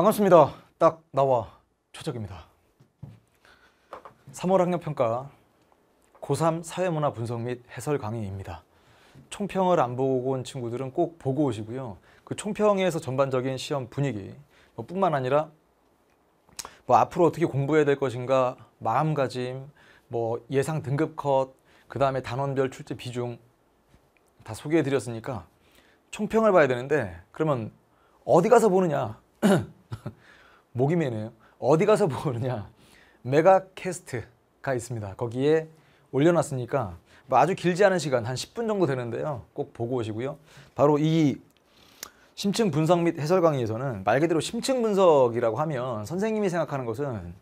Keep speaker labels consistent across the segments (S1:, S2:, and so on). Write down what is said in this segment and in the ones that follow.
S1: 반갑습니다. 딱 나와 초적입니다. 3월 학력평가 고3 사회문화 분석 및 해설 강의입니다. 총평을 안 보고 온 친구들은 꼭 보고 오시고요. 그 총평에서 전반적인 시험 분위기 뭐 뿐만 아니라 뭐 앞으로 어떻게 공부해야 될 것인가 마음가짐 뭐 예상 등급 컷 그다음에 단원별 출제 비중 다 소개해 드렸으니까 총평을 봐야 되는데 그러면 어디 가서 보느냐 목이 메네요. 어디 가서 보느냐? 메가캐스트가 있습니다. 거기에 올려놨으니까 뭐 아주 길지 않은 시간, 한 10분 정도 되는데요. 꼭 보고 오시고요. 바로 이 심층 분석 및 해설 강의에서는 말 그대로 심층 분석이라고 하면 선생님이 생각하는 것은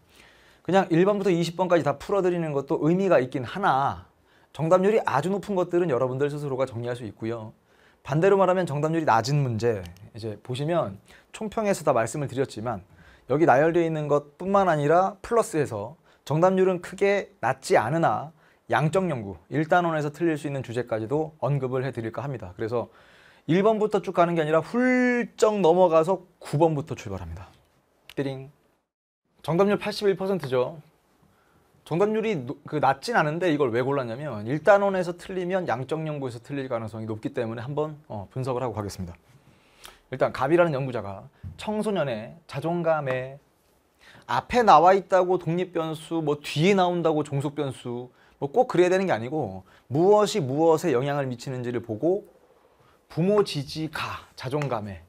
S1: 그냥 1번부터 20번까지 다 풀어드리는 것도 의미가 있긴 하나 정답률이 아주 높은 것들은 여러분들 스스로가 정리할 수 있고요. 반대로 말하면 정답률이 낮은 문제 이제 보시면 총평에서 다 말씀을 드렸지만 여기 나열되어 있는 것뿐만 아니라 플러스에서 정답률은 크게 낮지 않으나 양적 연구, 1단원에서 틀릴 수 있는 주제까지도 언급을 해드릴까 합니다. 그래서 1번부터 쭉 가는 게 아니라 훌쩍 넘어가서 9번부터 출발합니다. 띠링. 정답률 81%죠. 정답률이 그 낮진 않은데 이걸 왜 골랐냐면 1단원에서 틀리면 양적 연구에서 틀릴 가능성이 높기 때문에 한번 어, 분석을 하고 가겠습니다. 일단 갑이라는 연구자가 청소년의 자존감에 앞에 나와 있다고 독립변수, 뭐 뒤에 나온다고 종속변수 뭐 꼭 그래야 되는 게 아니고 무엇이 무엇에 영향을 미치는지를 보고 부모 지지 가 자존감에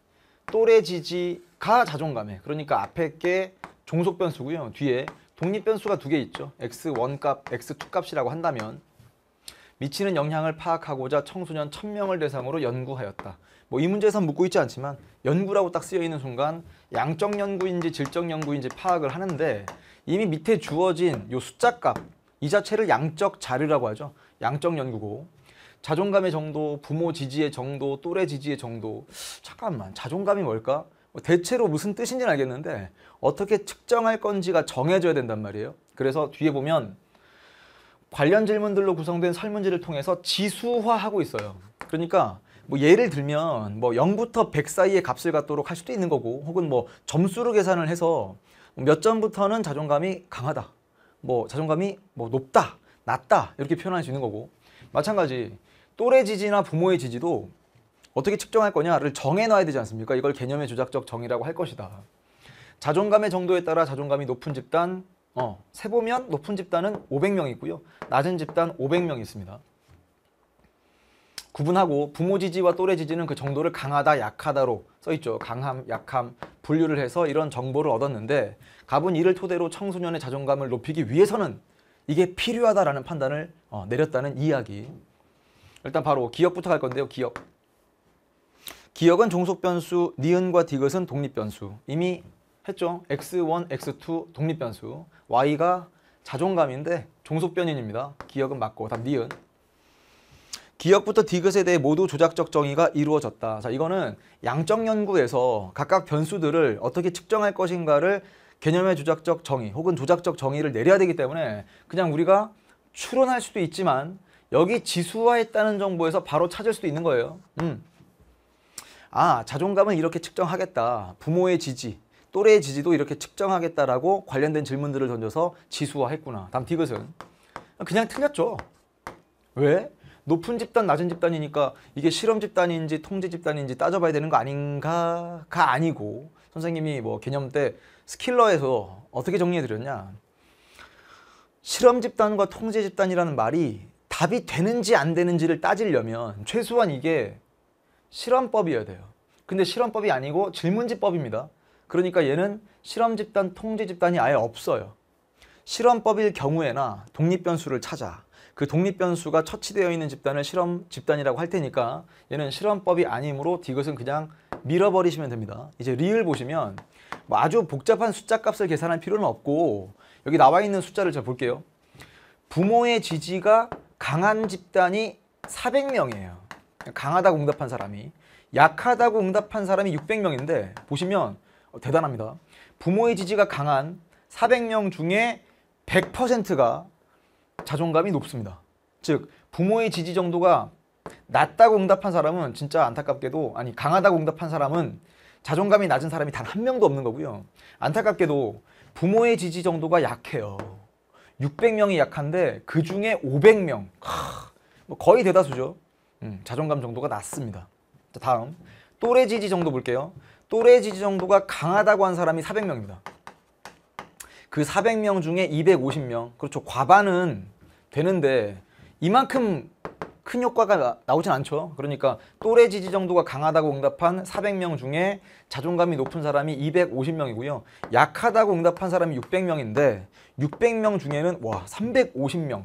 S1: 또래 지지 가 자존감에 그러니까 앞에 게 종속변수고요. 뒤에 독립 변수가 두 개 있죠. x1 값, x2 값이라고 한다면 미치는 영향을 파악하고자 청소년 1000명을 대상으로 연구하였다. 뭐 이 문제에선 묻고 있지 않지만 연구라고 딱 쓰여 있는 순간 양적 연구인지 질적 연구인지 파악을 하는데 이미 밑에 주어진 요 숫자 값이 자체를 양적 자료라고 하죠. 양적 연구고 자존감의 정도, 부모 지지의 정도, 또래 지지의 정도 잠깐만 자존감이 뭘까? 뭐 대체로 무슨 뜻인지는 알겠는데 어떻게 측정할 건지가 정해져야 된단 말이에요. 그래서 뒤에 보면 관련 질문들로 구성된 설문지를 통해서 지수화하고 있어요. 그러니까 뭐 예를 들면 뭐 0부터 100 사이의 값을 갖도록 할 수도 있는 거고 혹은 뭐 점수로 계산을 해서 몇 점부터는 자존감이 강하다. 뭐 자존감이 뭐 높다, 낮다 이렇게 표현할 수 있는 거고 마찬가지 또래 지지나 부모의 지지도 어떻게 측정할 거냐를 정해놔야 되지 않습니까? 이걸 개념의 조작적 정의라고 할 것이다. 자존감의 정도에 따라 자존감이 높은 집단, 어, 세보면 높은 집단은 500명 있고요. 낮은 집단 500명 있습니다. 구분하고 부모 지지와 또래 지지는 그 정도를 강하다, 약하다로 써있죠. 강함, 약함, 분류를 해서 이런 정보를 얻었는데 갑은 이를 토대로 청소년의 자존감을 높이기 위해서는 이게 필요하다라는 판단을 어, 내렸다는 이야기. 일단 바로 기억부터 갈 건데요. 기억. 기억은 종속 변수, 니은과 디귿은 독립 변수. 이미 했죠. x1, x2 독립 변수. y가 자존감인데 종속 변인입니다. 기억은 맞고 답 니은. 기억부터 디귿에 대해 모두 조작적 정의가 이루어졌다. 자, 이거는 양적 연구에서 각각 변수들을 어떻게 측정할 것인가를 개념의 조작적 정의 혹은 조작적 정의를 내려야 되기 때문에 그냥 우리가 추론할 수도 있지만 여기 지수화했다는 정보에서 바로 찾을 수도 있는 거예요. 음. 아 자존감은 이렇게 측정하겠다. 부모의 지지, 또래의 지지도 이렇게 측정하겠다라고 관련된 질문들을 던져서 지수화했구나. 다음 디귿은 그냥 틀렸죠. 왜? 높은 집단, 낮은 집단이니까 이게 실험 집단인지 통제 집단인지 따져봐야 되는 거 아닌가가 아니고 선생님이 뭐 개념 때 스킬러에서 어떻게 정리해드렸냐. 실험 집단과 통제 집단이라는 말이 답이 되는지 안 되는지를 따지려면 최소한 이게 실험법이어야 돼요. 근데 실험법이 아니고 질문지법입니다. 그러니까 얘는 실험 집단, 통제 집단이 아예 없어요. 실험법일 경우에나 독립변수를 찾아 그 독립변수가 처치되어 있는 집단을 실험 집단이라고 할 테니까 얘는 실험법이 아니므로 디귿은 그냥 밀어버리시면 됩니다. 이제 리을 보시면 뭐 아주 복잡한 숫자 값을 계산할 필요는 없고 여기 나와 있는 숫자를 잘 볼게요. 부모의 지지가 강한 집단이 400명이에요. 강하다고 응답한 사람이 약하다고 응답한 사람이 600명인데 보시면 어, 대단합니다. 부모의 지지가 강한 400명 중에 100%가 자존감이 높습니다. 즉 부모의 지지 정도가 낮다고 응답한 사람은 진짜 안타깝게도 아니 강하다고 응답한 사람은 자존감이 낮은 사람이 단 한 명도 없는 거고요. 안타깝게도 부모의 지지 정도가 약해요. 600명이 약한데 그 중에 500명 하, 뭐 거의 대다수죠. 음, 자존감 정도가 낮습니다. 자, 다음 또래 지지 정도 볼게요. 또래 지지 정도가 강하다고 한 사람이 400명입니다. 그 400명 중에 250명, 그렇죠. 과반은 되는데 이만큼 큰 효과가 나, 오진 않죠. 그러니까 또래 지지 정도가 강하다고 응답한 400명 중에 자존감이 높은 사람이 250명이고요. 약하다고 응답한 사람이 600명인데 600명 중에는 와 350명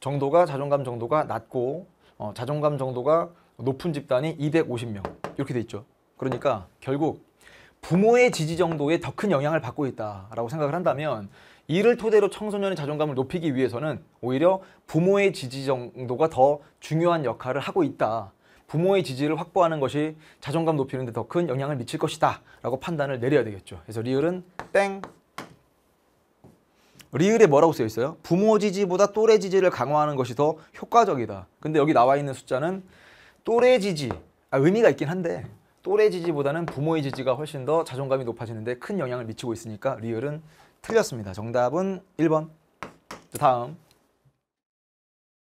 S1: 정도가 자존감 정도가 낮고 어, 자존감 정도가 높은 집단이 250명 이렇게 돼 있죠. 그러니까 결국 부모의 지지 정도에 더 큰 영향을 받고 있다라고 생각을 한다면 이를 토대로 청소년의 자존감을 높이기 위해서는 오히려 부모의 지지 정도가 더 중요한 역할을 하고 있다. 부모의 지지를 확보하는 것이 자존감 높이는 데더 큰 영향을 미칠 것이다 라고 판단을 내려야 되겠죠. 그래서 리을은 땡 리을에 뭐라고 쓰여 있어요? 부모 지지보다 또래 지지를 강화하는 것이 더 효과적이다. 근데 여기 나와 있는 숫자는 또래 지지, 아, 의미가 있긴 한데 또래 지지보다는 부모의 지지가 훨씬 더 자존감이 높아지는데 큰 영향을 미치고 있으니까 리을은 틀렸습니다. 정답은 1번. 다음.